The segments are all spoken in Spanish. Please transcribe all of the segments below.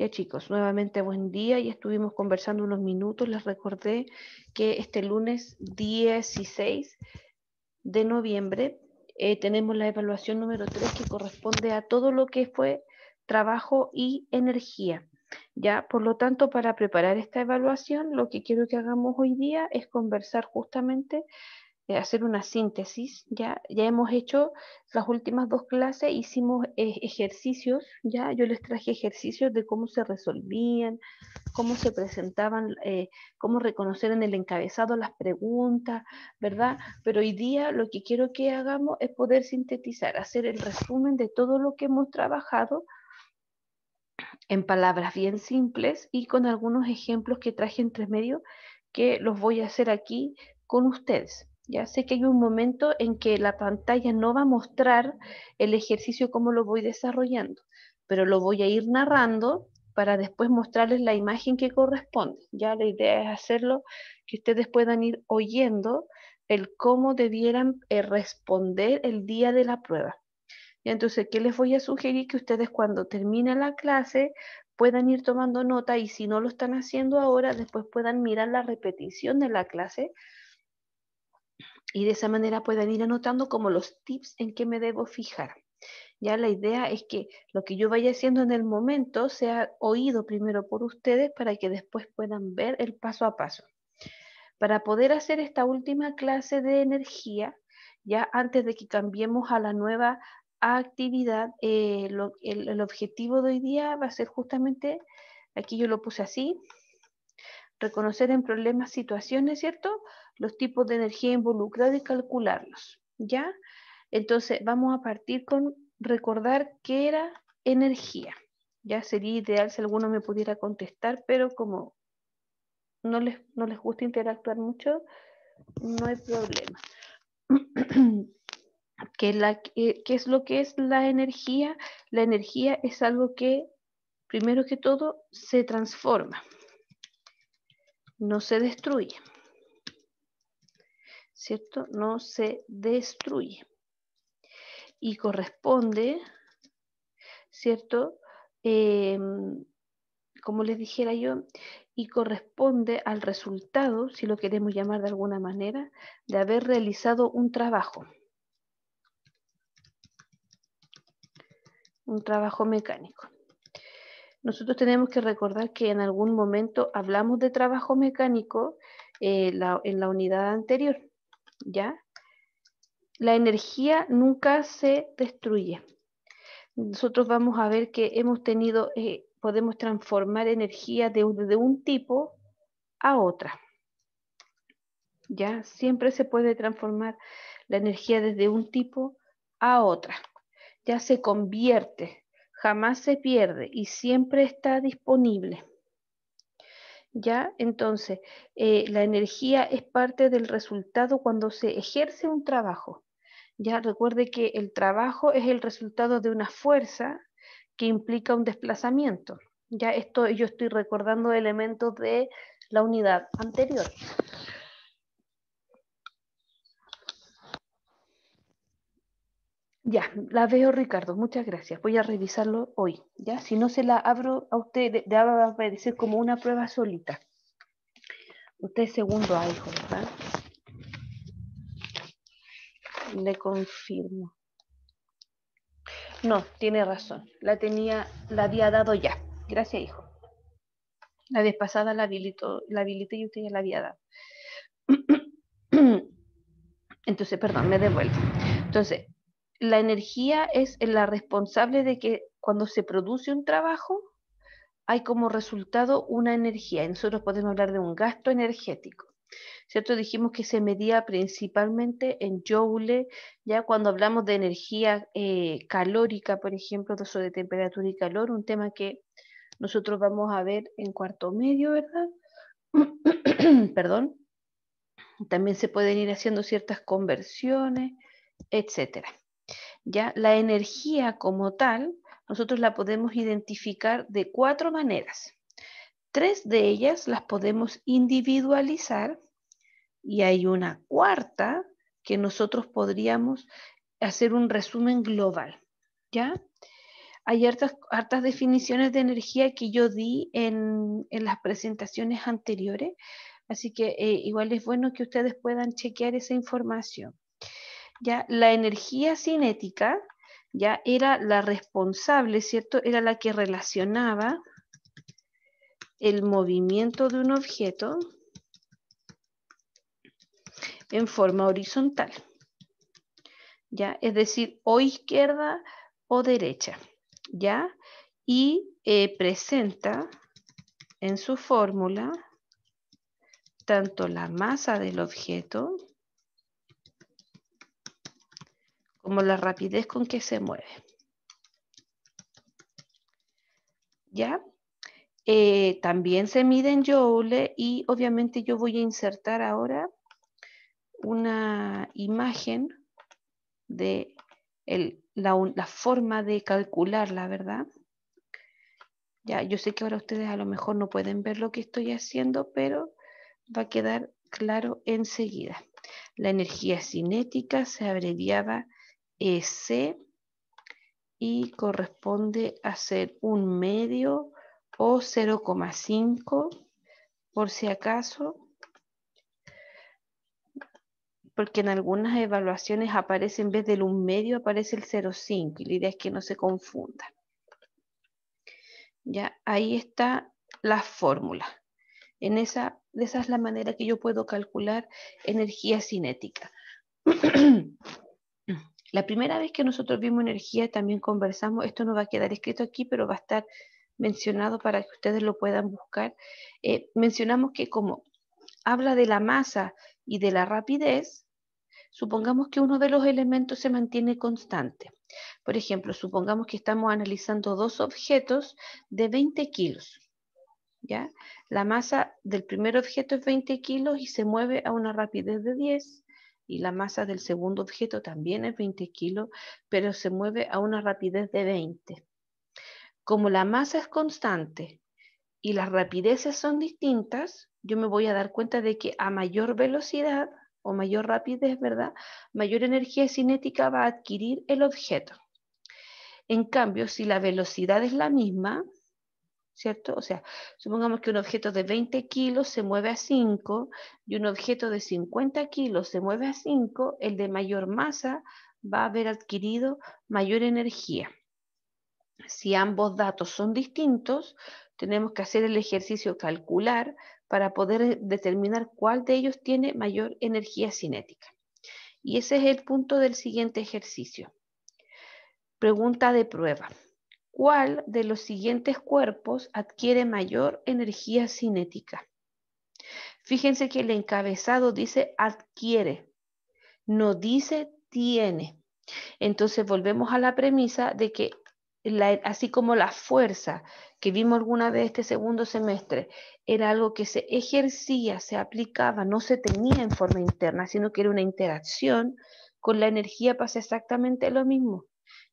Ya chicos, nuevamente buen día y estuvimos conversando unos minutos. Les recordé que este lunes 16 de noviembre eh, tenemos la evaluación número 3 que corresponde a todo lo que fue trabajo y energía. Ya, por lo tanto, para preparar esta evaluación, lo que quiero que hagamos hoy día es conversar justamente hacer una síntesis, ya, ya hemos hecho las últimas dos clases, hicimos eh, ejercicios, ya yo les traje ejercicios de cómo se resolvían, cómo se presentaban, eh, cómo reconocer en el encabezado las preguntas, ¿verdad? Pero hoy día lo que quiero que hagamos es poder sintetizar, hacer el resumen de todo lo que hemos trabajado en palabras bien simples y con algunos ejemplos que traje entre medio que los voy a hacer aquí con ustedes. Ya sé que hay un momento en que la pantalla no va a mostrar el ejercicio como lo voy desarrollando, pero lo voy a ir narrando para después mostrarles la imagen que corresponde. Ya la idea es hacerlo que ustedes puedan ir oyendo el cómo debieran eh, responder el día de la prueba. Y entonces, ¿qué les voy a sugerir? Que ustedes cuando terminen la clase puedan ir tomando nota y si no lo están haciendo ahora, después puedan mirar la repetición de la clase y de esa manera puedan ir anotando como los tips en que me debo fijar. Ya la idea es que lo que yo vaya haciendo en el momento sea oído primero por ustedes para que después puedan ver el paso a paso. Para poder hacer esta última clase de energía, ya antes de que cambiemos a la nueva actividad, eh, el objetivo de hoy día va a ser justamente, aquí yo lo puse así, reconocer en problemas situaciones, ¿cierto? Los tipos de energía involucrada y calcularlos, ¿ya? Entonces vamos a partir con recordar qué era energía. Ya sería ideal si alguno me pudiera contestar, pero como no les, gusta interactuar mucho, no hay problema. ¿Qué es lo que es la energía? La energía es algo que, primero que todo, se transforma no se destruye. ¿Cierto? No se destruye. Y corresponde, ¿cierto? Em, como les dijera yo, y corresponde al resultado, si lo queremos llamar de alguna manera, de haber realizado un trabajo. Un trabajo mecánico. Nosotros tenemos que recordar que en algún momento hablamos de trabajo mecánico eh, en la unidad anterior, ¿ya? La energía nunca se destruye. Nosotros vamos a ver que hemos tenido, eh, podemos transformar energía de, de un tipo a otra. ¿Ya? Siempre se puede transformar la energía desde un tipo a otra. Ya se convierte, jamás se pierde y siempre está disponible. ¿Ya? Entonces, eh, la energía es parte del resultado cuando se ejerce un trabajo. Ya recuerde que el trabajo es el resultado de una fuerza que implica un desplazamiento. Ya yo estoy recordando elementos de la unidad anterior. Ya, la veo, Ricardo. Muchas gracias. Voy a revisarlo hoy. Ya, si no se la abro a usted, le va a aparecer como una prueba solita. Usted es segundo hijo, ¿verdad? Le confirmo. No, tiene razón. La tenía, la había dado ya. Gracias, hijo. La vez pasada la habilito, la habilité y usted ya la había dado. Entonces, perdón, me devuelvo. Entonces, la energía es la responsable de que cuando se produce un trabajo hay como resultado una energía. Nosotros podemos hablar de un gasto energético. ¿Cierto? Dijimos que se medía principalmente en joule, ya cuando hablamos de energía eh, calórica, por ejemplo, de temperatura y calor, un tema que nosotros vamos a ver en cuarto medio, ¿verdad? Perdón. También se pueden ir haciendo ciertas conversiones, etcétera. ¿ya? La energía como tal, nosotros la podemos identificar de cuatro maneras. Tres de ellas las podemos individualizar y hay una cuarta que nosotros podríamos hacer un resumen global, ¿ya? Hay hartas, definiciones de energía que yo di en, las presentaciones anteriores, así que eh, igual es bueno que ustedes puedan chequear esa información. ¿ya? La energía cinética, ¿ya? Era la responsable, ¿cierto? Era la que relacionaba el movimiento de un objeto en forma horizontal, ¿ya? Es decir, o izquierda o derecha, ¿ya? Y eh, presenta en su fórmula tanto la masa del objeto como la rapidez con que se mueve. ¿Ya? Eh, también se mide en Joule y obviamente yo voy a insertar ahora una imagen de la, la, forma de calcularla, ¿verdad? Ya, yo sé que ahora ustedes a lo mejor no pueden ver lo que estoy haciendo, pero va a quedar claro enseguida. La energía cinética se abreviaba S y corresponde a ser un medio o 0,5 por si acaso, porque en algunas evaluaciones aparece en vez del un medio aparece el 0,5 y la idea es que no se confunda. Ya, ahí está la fórmula. En esa, esa es la manera que yo puedo calcular energía cinética. La primera vez que nosotros vimos energía, también conversamos, esto no va a quedar escrito aquí, pero va a estar mencionado para que ustedes lo puedan buscar. Eh, mencionamos que como habla de la masa y de la rapidez, supongamos que uno de los elementos se mantiene constante. Por ejemplo, supongamos que estamos analizando dos objetos de 20 kilos. ¿ya? La masa del primer objeto es 20 kilos y se mueve a una rapidez de 10 y la masa del segundo objeto también es 20 kilos, pero se mueve a una rapidez de 20. Como la masa es constante y las rapideces son distintas, yo me voy a dar cuenta de que a mayor velocidad o mayor rapidez, ¿verdad? Mayor energía cinética va a adquirir el objeto. En cambio, si la velocidad es la misma, ¿cierto? O sea, supongamos que un objeto de 20 kilos se mueve a 5 y un objeto de 50 kilos se mueve a 5, el de mayor masa va a haber adquirido mayor energía. Si ambos datos son distintos, tenemos que hacer el ejercicio calcular para poder determinar cuál de ellos tiene mayor energía cinética. Y ese es el punto del siguiente ejercicio. Pregunta de prueba. ¿Cuál de los siguientes cuerpos adquiere mayor energía cinética? Fíjense que el encabezado dice adquiere, no dice tiene. Entonces volvemos a la premisa de que así como la fuerza que vimos alguna vez este segundo semestre era algo que se ejercía, se aplicaba, no se tenía en forma interna, sino que era una interacción, con la energía pasa exactamente lo mismo.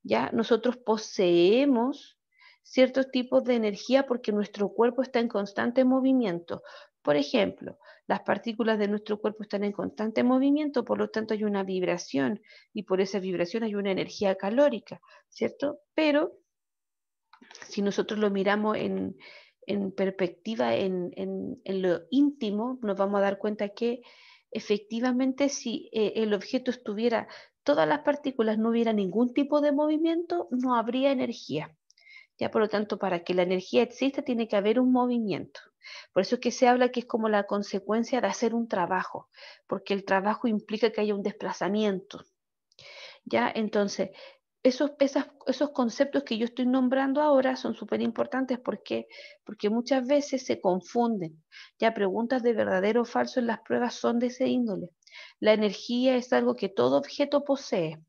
¿ya? Nosotros poseemos ciertos tipos de energía porque nuestro cuerpo está en constante movimiento. Por ejemplo, las partículas de nuestro cuerpo están en constante movimiento, por lo tanto hay una vibración y por esa vibración hay una energía calórica, ¿cierto? Pero si nosotros lo miramos en, perspectiva, en, lo íntimo, nos vamos a dar cuenta que efectivamente si eh, el objeto estuviera todas las partículas no hubiera ningún tipo de movimiento, no habría energía. Ya por lo tanto, para que la energía exista tiene que haber un movimiento. Por eso es que se habla que es como la consecuencia de hacer un trabajo, porque el trabajo implica que haya un desplazamiento. Ya, entonces, esos, esos conceptos que yo estoy nombrando ahora son súper importantes porque, porque muchas veces se confunden. Ya preguntas de verdadero o falso en las pruebas son de ese índole. La energía es algo que todo objeto posee.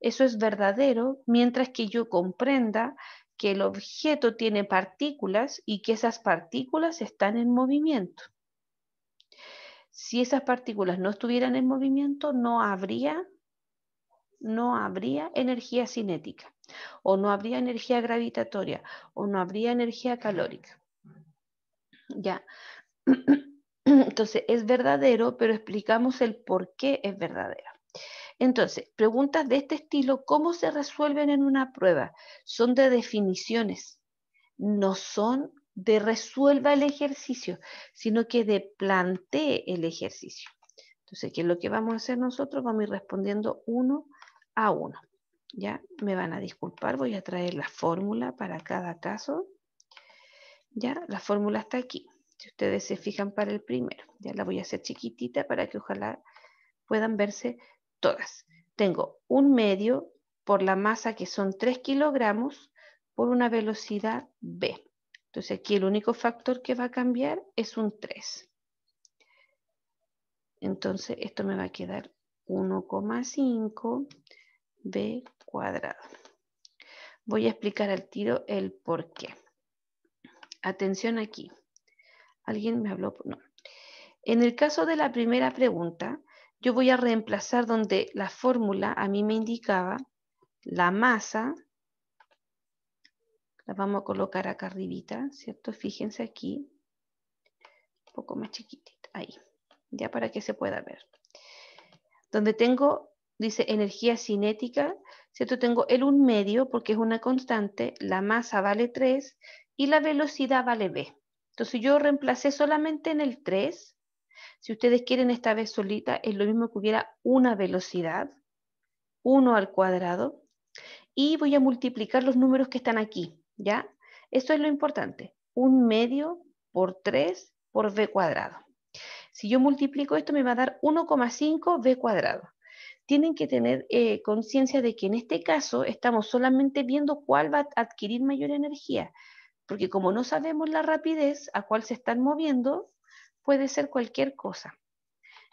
Eso es verdadero mientras que yo comprenda que el objeto tiene partículas y que esas partículas están en movimiento. Si esas partículas no estuvieran en movimiento, no habría, no habría energía cinética, o no habría energía gravitatoria, o no habría energía calórica. Ya. Entonces, es verdadero, pero explicamos el por qué es verdadero. Entonces, preguntas de este estilo, ¿cómo se resuelven en una prueba? Son de definiciones, no son de resuelva el ejercicio, sino que de plantee el ejercicio. Entonces, ¿qué es lo que vamos a hacer nosotros? Vamos a ir respondiendo uno a uno. Ya me van a disculpar, voy a traer la fórmula para cada caso. Ya, la fórmula está aquí. Si ustedes se fijan para el primero, ya la voy a hacer chiquitita para que ojalá puedan verse todas. Tengo un medio por la masa que son 3 kilogramos por una velocidad B. Entonces aquí el único factor que va a cambiar es un 3. Entonces esto me va a quedar 1,5 B cuadrado. Voy a explicar al tiro el por qué. Atención aquí. Alguien me habló, no. En el caso de la primera pregunta, yo voy a reemplazar donde la fórmula a mí me indicaba la masa, la vamos a colocar acá arribita, ¿cierto? Fíjense aquí, un poco más chiquitita, ahí, ya para que se pueda ver. Donde tengo, dice energía cinética, ¿cierto? Tengo el 1 medio porque es una constante, la masa vale 3 y la velocidad vale b. Entonces yo reemplacé solamente en el 3. Si ustedes quieren esta vez solita, es lo mismo que hubiera una velocidad, 1 al cuadrado, y voy a multiplicar los números que están aquí, ¿ya? Esto es lo importante, un medio por 3 por V cuadrado. Si yo multiplico esto me va a dar 1,5 V cuadrado. Tienen que tener eh, conciencia de que en este caso estamos solamente viendo cuál va a adquirir mayor energía porque como no sabemos la rapidez a cuál se están moviendo, puede ser cualquier cosa.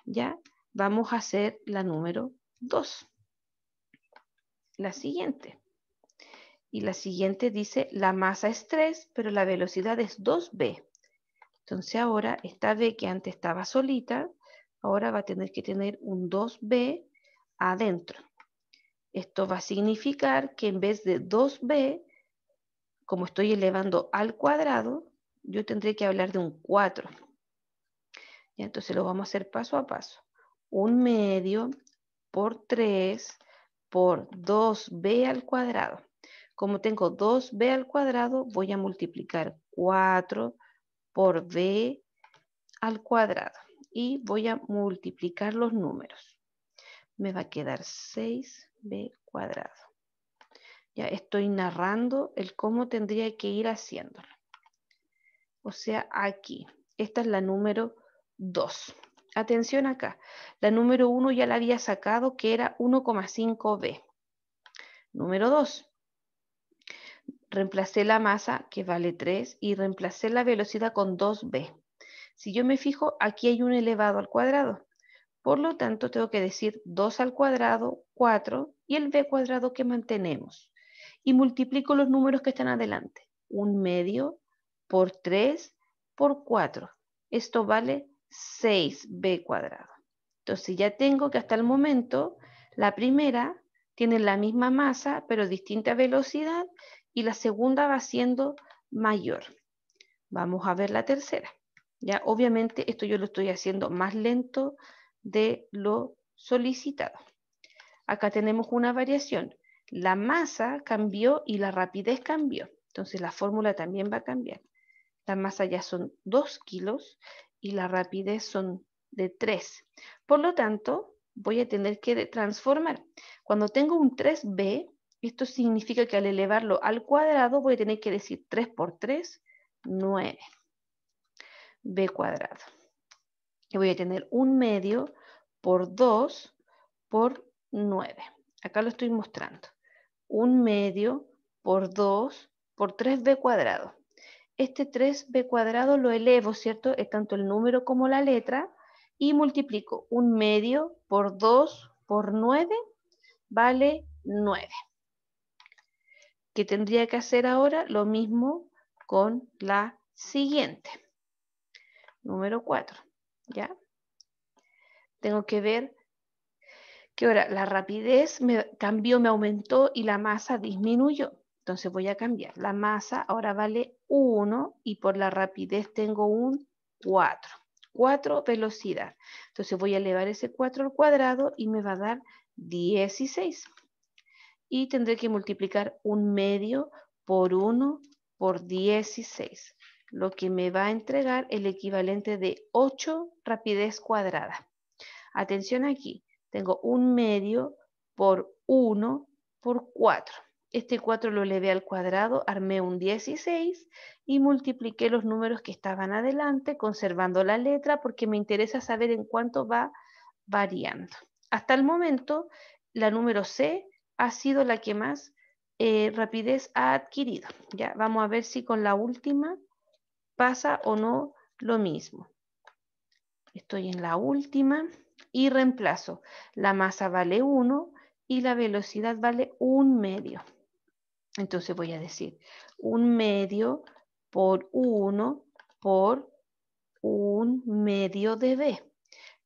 ¿Ya? Vamos a hacer la número 2. La siguiente. Y la siguiente dice, la masa es 3, pero la velocidad es 2b. Entonces ahora esta b que antes estaba solita, ahora va a tener que tener un 2b adentro. Esto va a significar que en vez de 2b como estoy elevando al cuadrado, yo tendré que hablar de un 4. Y entonces lo vamos a hacer paso a paso. Un medio por 3 por 2b al cuadrado. Como tengo 2b al cuadrado, voy a multiplicar 4 por b al cuadrado. Y voy a multiplicar los números. Me va a quedar 6b cuadrado. Ya estoy narrando el cómo tendría que ir haciéndolo. O sea, aquí. Esta es la número 2. Atención acá. La número 1 ya la había sacado que era 1,5B. Número 2. Reemplacé la masa que vale 3 y reemplacé la velocidad con 2B. Si yo me fijo, aquí hay un elevado al cuadrado. Por lo tanto, tengo que decir 2 al cuadrado, 4 y el b cuadrado que mantenemos y multiplico los números que están adelante. Un medio por 3 por 4. Esto vale 6b cuadrado. Entonces ya tengo que hasta el momento la primera tiene la misma masa pero distinta velocidad y la segunda va siendo mayor. Vamos a ver la tercera. Ya obviamente esto yo lo estoy haciendo más lento de lo solicitado. Acá tenemos una variación la masa cambió y la rapidez cambió. Entonces la fórmula también va a cambiar. La masa ya son 2 kilos y la rapidez son de 3. Por lo tanto, voy a tener que transformar. Cuando tengo un 3b, esto significa que al elevarlo al cuadrado voy a tener que decir 3 por 3, 9. b cuadrado. Y voy a tener un medio por 2 por 9. Acá lo estoy mostrando. Un medio por 2 por 3b cuadrado. Este 3b cuadrado lo elevo, ¿cierto? Es tanto el número como la letra. Y multiplico Un medio por 2 por 9, vale 9. ¿Qué tendría que hacer ahora? Lo mismo con la siguiente. Número 4, ¿ya? Tengo que ver ¿Qué hora? la rapidez me cambió, me aumentó y la masa disminuyó. Entonces voy a cambiar. La masa ahora vale 1 y por la rapidez tengo un 4. 4 velocidad. Entonces voy a elevar ese 4 al cuadrado y me va a dar 16. Y tendré que multiplicar un medio por 1 por 16, lo que me va a entregar el equivalente de 8 rapidez cuadrada. Atención aquí, tengo un medio por 1 por 4. Este 4 lo levé al cuadrado, armé un 16 y multipliqué los números que estaban adelante, conservando la letra, porque me interesa saber en cuánto va variando. Hasta el momento, la número C ha sido la que más eh, rapidez ha adquirido. Ya vamos a ver si con la última pasa o no lo mismo. Estoy en la última y reemplazo. La masa vale 1 y la velocidad vale un medio. Entonces voy a decir un medio por 1 por un medio de B.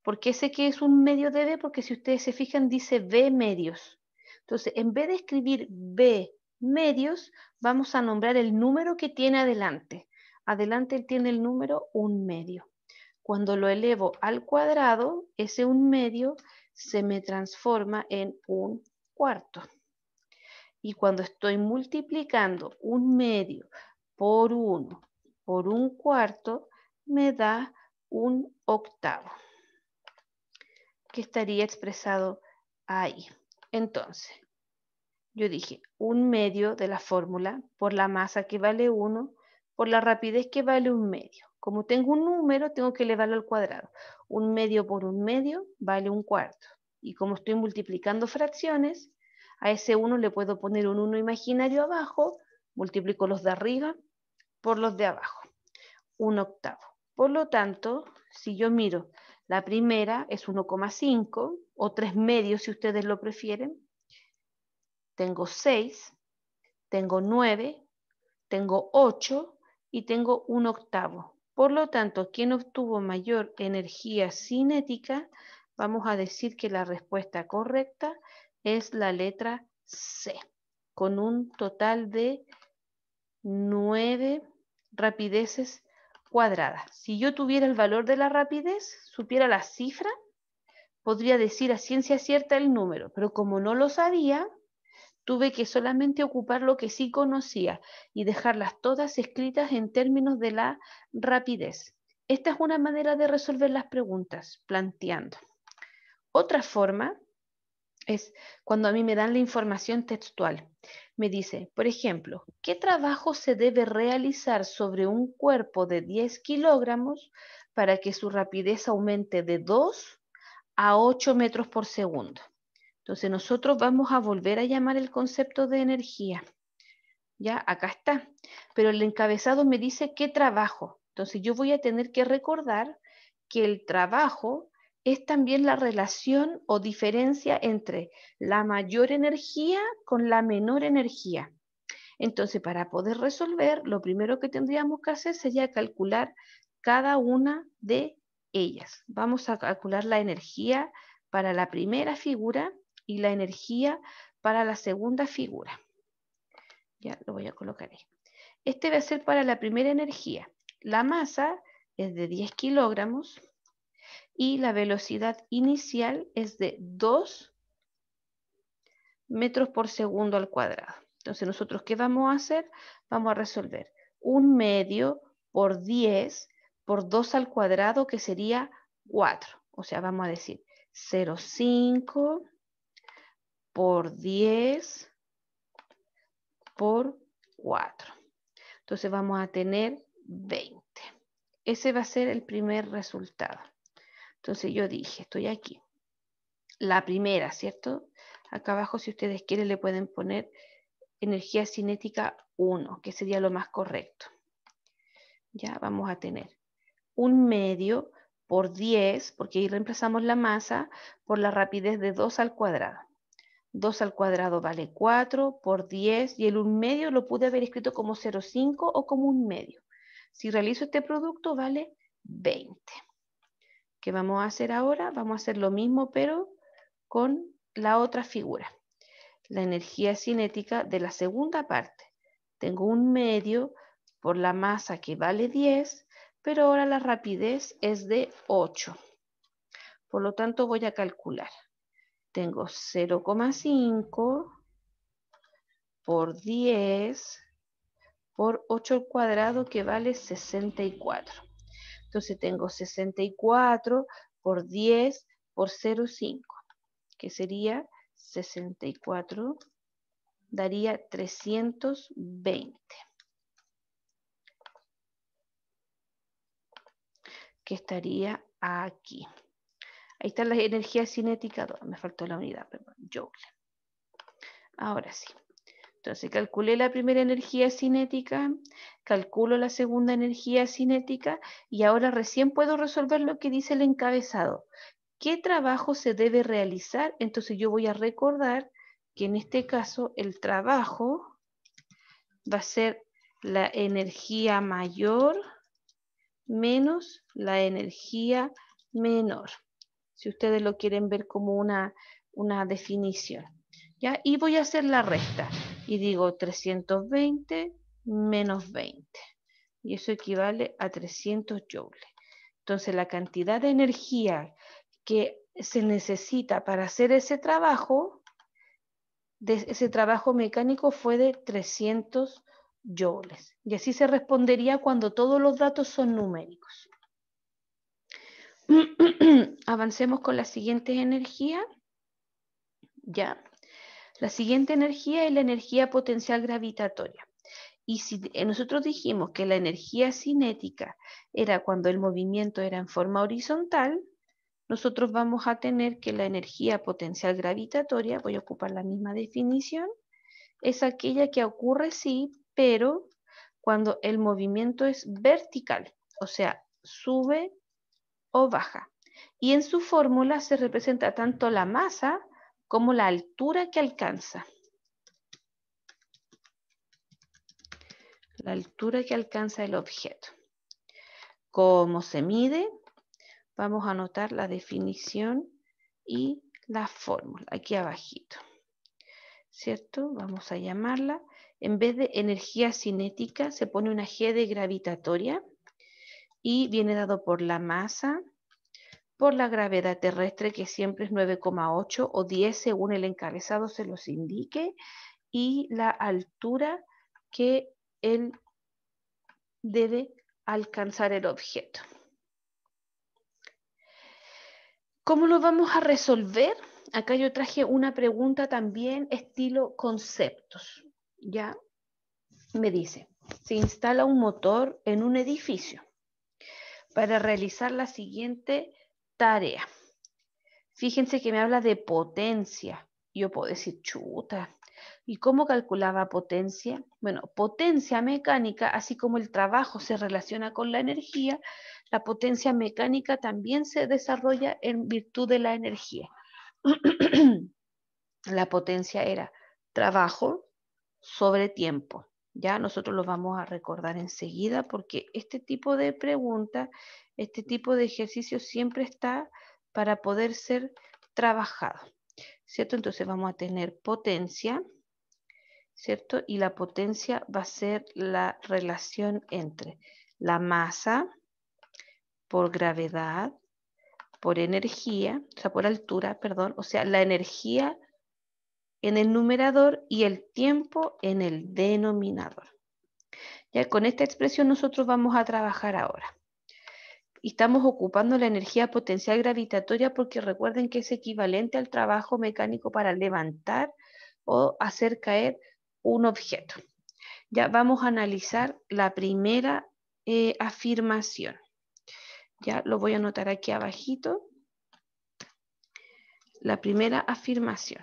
¿Por qué sé que es un medio de B? Porque si ustedes se fijan dice B medios. Entonces, en vez de escribir B medios, vamos a nombrar el número que tiene adelante. Adelante tiene el número un medio. Cuando lo elevo al cuadrado, ese un medio se me transforma en un cuarto. Y cuando estoy multiplicando un medio por uno, por un cuarto, me da un octavo, que estaría expresado ahí. Entonces, yo dije, un medio de la fórmula por la masa que vale 1, por la rapidez que vale un medio. Como tengo un número, tengo que elevarlo al cuadrado. Un medio por un medio vale un cuarto. Y como estoy multiplicando fracciones, a ese 1 le puedo poner un 1 imaginario abajo, multiplico los de arriba por los de abajo. Un octavo. Por lo tanto, si yo miro, la primera es 1,5 o 3 medios si ustedes lo prefieren. Tengo 6, tengo 9, tengo 8 y tengo un octavo. Por lo tanto, quien obtuvo mayor energía cinética, vamos a decir que la respuesta correcta es la letra C, con un total de nueve rapideces cuadradas. Si yo tuviera el valor de la rapidez, supiera la cifra, podría decir a ciencia cierta el número, pero como no lo sabía, Tuve que solamente ocupar lo que sí conocía y dejarlas todas escritas en términos de la rapidez. Esta es una manera de resolver las preguntas, planteando. Otra forma es cuando a mí me dan la información textual. Me dice, por ejemplo, ¿qué trabajo se debe realizar sobre un cuerpo de 10 kilogramos para que su rapidez aumente de 2 a 8 metros por segundo? Entonces nosotros vamos a volver a llamar el concepto de energía. Ya, acá está. Pero el encabezado me dice qué trabajo. Entonces yo voy a tener que recordar que el trabajo es también la relación o diferencia entre la mayor energía con la menor energía. Entonces, para poder resolver, lo primero que tendríamos que hacer sería calcular cada una de ellas. Vamos a calcular la energía para la primera figura y la energía para la segunda figura. Ya lo voy a colocar ahí. Este va a ser para la primera energía. La masa es de 10 kilogramos y la velocidad inicial es de 2 metros por segundo al cuadrado. Entonces nosotros, ¿qué vamos a hacer? Vamos a resolver un medio por 10 por 2 al cuadrado, que sería 4. O sea, vamos a decir 0,5 por 10 por 4. Entonces vamos a tener 20. Ese va a ser el primer resultado. Entonces yo dije, estoy aquí. La primera, ¿cierto? Acá abajo, si ustedes quieren, le pueden poner energía cinética 1, que sería lo más correcto. Ya vamos a tener un medio por 10, porque ahí reemplazamos la masa, por la rapidez de 2 al cuadrado. 2 al cuadrado vale 4 por 10 y el 1 medio lo pude haber escrito como 0,5 o como 1 medio. Si realizo este producto vale 20. ¿Qué vamos a hacer ahora? Vamos a hacer lo mismo pero con la otra figura. La energía cinética de la segunda parte. Tengo un medio por la masa que vale 10, pero ahora la rapidez es de 8. Por lo tanto voy a calcular. Tengo 0,5 por 10 por 8 al cuadrado que vale 64. Entonces tengo 64 por 10 por 0,5, que sería 64, daría 320. Que estaría aquí. Ahí está la energía cinética Me faltó la unidad, perdón, Ahora sí. Entonces calculé la primera energía cinética, calculo la segunda energía cinética y ahora recién puedo resolver lo que dice el encabezado. ¿Qué trabajo se debe realizar? Entonces yo voy a recordar que en este caso el trabajo va a ser la energía mayor menos la energía menor si ustedes lo quieren ver como una, definición. ¿ya? Y voy a hacer la resta. Y digo 320 menos 20. Y eso equivale a 300 joules. Entonces la cantidad de energía que se necesita para hacer ese trabajo, de ese trabajo mecánico fue de 300 joules. Y así se respondería cuando todos los datos son numéricos. Avancemos con la siguiente energía Ya. La siguiente energía es la energía potencial gravitatoria. Y si eh, nosotros dijimos que la energía cinética era cuando el movimiento era en forma horizontal, nosotros vamos a tener que la energía potencial gravitatoria, voy a ocupar la misma definición, es aquella que ocurre sí, pero cuando el movimiento es vertical, o sea, sube baja. Y en su fórmula se representa tanto la masa como la altura que alcanza. La altura que alcanza el objeto. ¿Cómo se mide? Vamos a anotar la definición y la fórmula aquí abajito. ¿Cierto? Vamos a llamarla. En vez de energía cinética se pone una G de gravitatoria y viene dado por la masa, por la gravedad terrestre que siempre es 9,8 o 10 según el encabezado se los indique y la altura que él debe alcanzar el objeto. ¿Cómo lo vamos a resolver? Acá yo traje una pregunta también estilo conceptos. Ya me dice, se instala un motor en un edificio para realizar la siguiente tarea. Fíjense que me habla de potencia. Yo puedo decir chuta. ¿Y cómo calculaba potencia? Bueno, potencia mecánica, así como el trabajo se relaciona con la energía, la potencia mecánica también se desarrolla en virtud de la energía. la potencia era trabajo sobre tiempo. Ya nosotros lo vamos a recordar enseguida porque este tipo de pregunta, este tipo de ejercicio siempre está para poder ser trabajado. ¿Cierto? Entonces vamos a tener potencia, ¿cierto? Y la potencia va a ser la relación entre la masa por gravedad, por energía, o sea, por altura, perdón, o sea, la energía en el numerador y el tiempo en el denominador. Ya con esta expresión nosotros vamos a trabajar ahora. estamos ocupando la energía potencial gravitatoria porque recuerden que es equivalente al trabajo mecánico para levantar o hacer caer un objeto. Ya vamos a analizar la primera eh, afirmación. Ya lo voy a anotar aquí abajito. La primera afirmación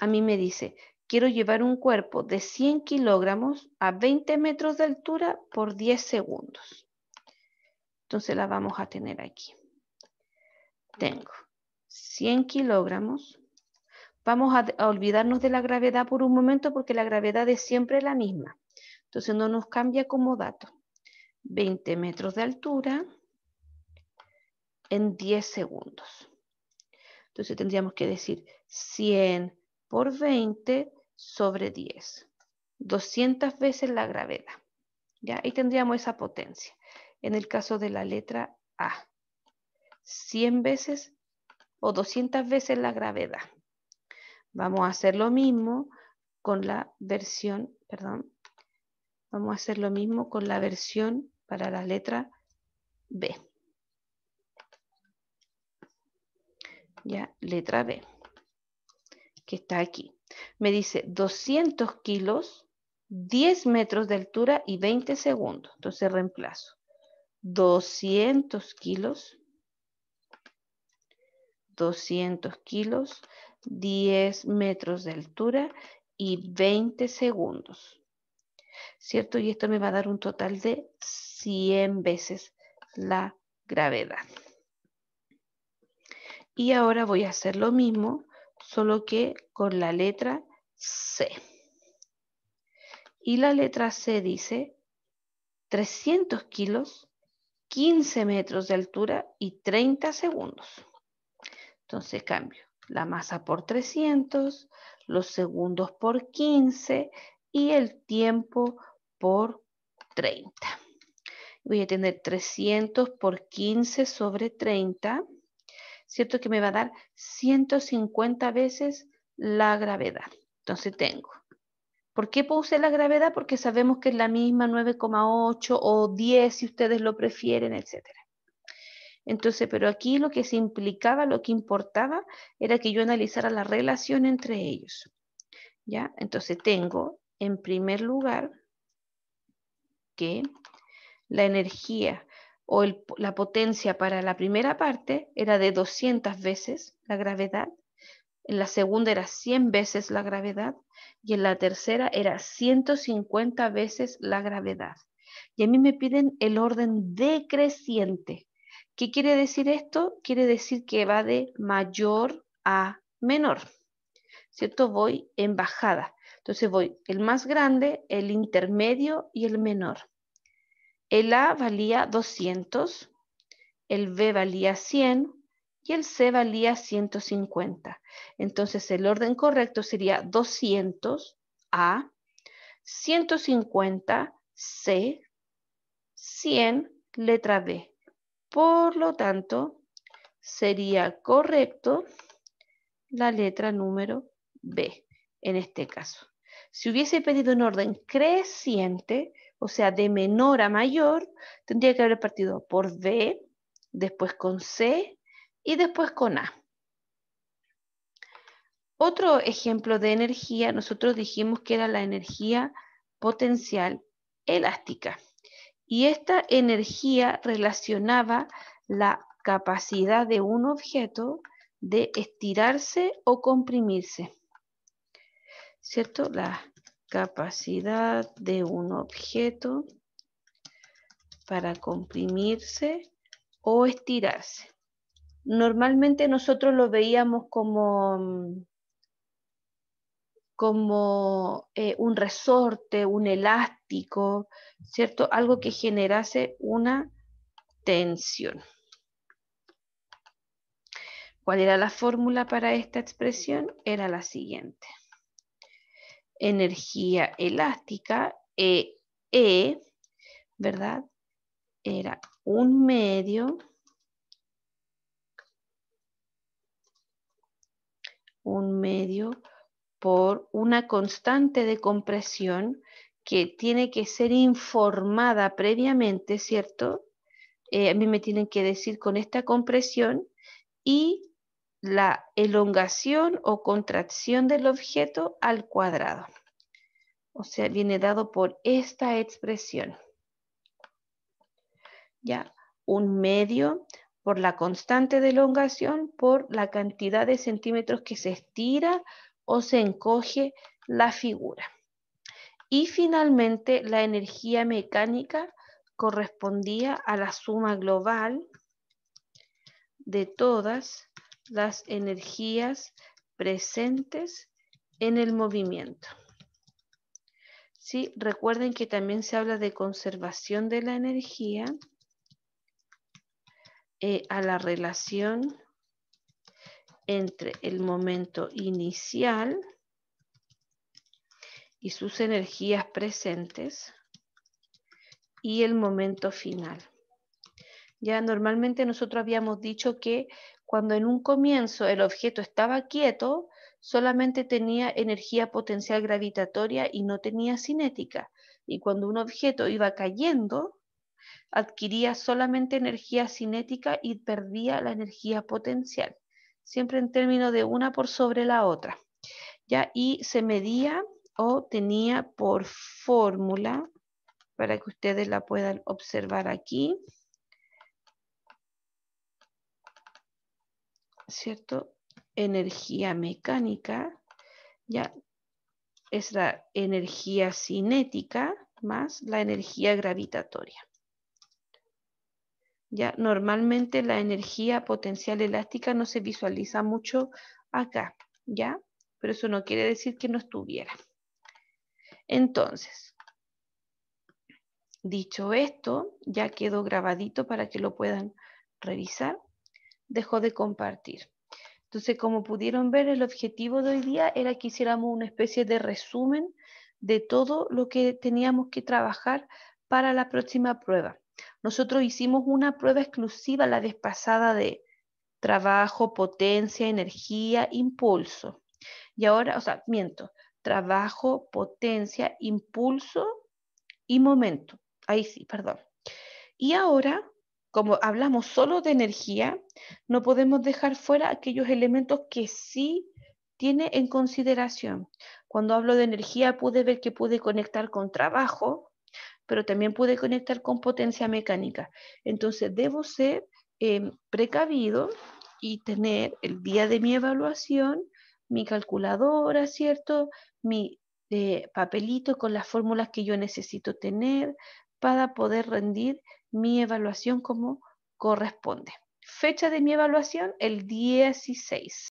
a mí me dice, quiero llevar un cuerpo de 100 kilogramos a 20 metros de altura por 10 segundos. Entonces la vamos a tener aquí. Tengo 100 kilogramos. Vamos a, olvidarnos de la gravedad por un momento porque la gravedad es siempre la misma. Entonces no nos cambia como dato. 20 metros de altura en 10 segundos. Entonces tendríamos que decir 100 por 20 sobre 10. 200 veces la gravedad. ¿Ya? Ahí tendríamos esa potencia. En el caso de la letra A, 100 veces o 200 veces la gravedad. Vamos a hacer lo mismo con la versión, perdón, vamos a hacer lo mismo con la versión para la letra B. Ya, letra B que está aquí. Me dice 200 kilos, 10 metros de altura y 20 segundos. Entonces reemplazo. 200 kilos, 200 kilos, 10 metros de altura y 20 segundos. ¿Cierto? Y esto me va a dar un total de 100 veces la gravedad. Y ahora voy a hacer lo mismo solo que con la letra C. Y la letra C dice 300 kilos, 15 metros de altura y 30 segundos. Entonces cambio la masa por 300, los segundos por 15 y el tiempo por 30. Voy a tener 300 por 15 sobre 30 ¿cierto? Que me va a dar 150 veces la gravedad. Entonces tengo. ¿Por qué puse la gravedad? Porque sabemos que es la misma 9,8 o 10 si ustedes lo prefieren, etc. Entonces, pero aquí lo que se implicaba, lo que importaba, era que yo analizara la relación entre ellos. ¿Ya? Entonces tengo, en primer lugar, que la energía o la potencia para la primera parte era de 200 veces la gravedad, en la segunda era 100 veces la gravedad y en la tercera era 150 veces la gravedad. Y a mí me piden el orden decreciente. ¿Qué quiere decir esto? Quiere decir que va de mayor a menor. ¿Cierto? Voy en bajada. Entonces voy el más grande, el intermedio y el menor. El A valía 200, el B valía 100 y el C valía 150. Entonces el orden correcto sería 200 A, 150 C, 100 letra B. Por lo tanto, sería correcto la letra número B en este caso. Si hubiese pedido un orden creciente, o sea, de menor a mayor, tendría que haber partido por B, después con C y después con A. Otro ejemplo de energía, nosotros dijimos que era la energía potencial elástica. Y esta energía relacionaba la capacidad de un objeto de estirarse o comprimirse. ¿Cierto? La capacidad de un objeto para comprimirse o estirarse. Normalmente nosotros lo veíamos como, como eh, un resorte, un elástico, ¿cierto? Algo que generase una tensión. ¿Cuál era la fórmula para esta expresión? Era la siguiente energía elástica, eh, E, ¿verdad? Era un medio, un medio por una constante de compresión que tiene que ser informada previamente, ¿cierto? Eh, a mí me tienen que decir con esta compresión y la elongación o contracción del objeto al cuadrado. O sea, viene dado por esta expresión. Ya, un medio por la constante de elongación por la cantidad de centímetros que se estira o se encoge la figura. Y finalmente, la energía mecánica correspondía a la suma global de todas las energías presentes en el movimiento. Recuerden que también se habla de conservación de la energía, eh, a la relación entre el momento inicial y sus energías presentes y el momento final. Ya normalmente nosotros habíamos dicho que cuando en un comienzo el objeto estaba quieto, solamente tenía energía potencial gravitatoria y no tenía cinética. Y cuando un objeto iba cayendo, adquiría solamente energía cinética y perdía la energía potencial, siempre en términos de una por sobre la otra. ¿ya? Y se medía o tenía por fórmula, para que ustedes la puedan observar aquí. ¿cierto? Energía mecánica, ya es la energía cinética más la energía gravitatoria. Ya normalmente la energía potencial elástica no se visualiza mucho acá, ¿ya? Pero eso no quiere decir que no estuviera. Entonces, dicho esto, ya quedó grabadito para que lo puedan revisar dejó de compartir. Entonces, como pudieron ver, el objetivo de hoy día era que hiciéramos una especie de resumen de todo lo que teníamos que trabajar para la próxima prueba. Nosotros hicimos una prueba exclusiva la vez pasada de trabajo, potencia, energía, impulso. Y ahora, o sea, miento, trabajo, potencia, impulso y momento. Ahí sí, perdón. Y ahora como hablamos solo de energía, no podemos dejar fuera aquellos elementos que sí tiene en consideración. Cuando hablo de energía, pude ver que pude conectar con trabajo, pero también pude conectar con potencia mecánica. Entonces, debo ser em, precavido y tener el día de mi evaluación mi calculadora, ¿cierto? Mi eh, papelito con las fórmulas que yo necesito tener para poder rendir mi evaluación como corresponde. Fecha de mi evaluación, el 16.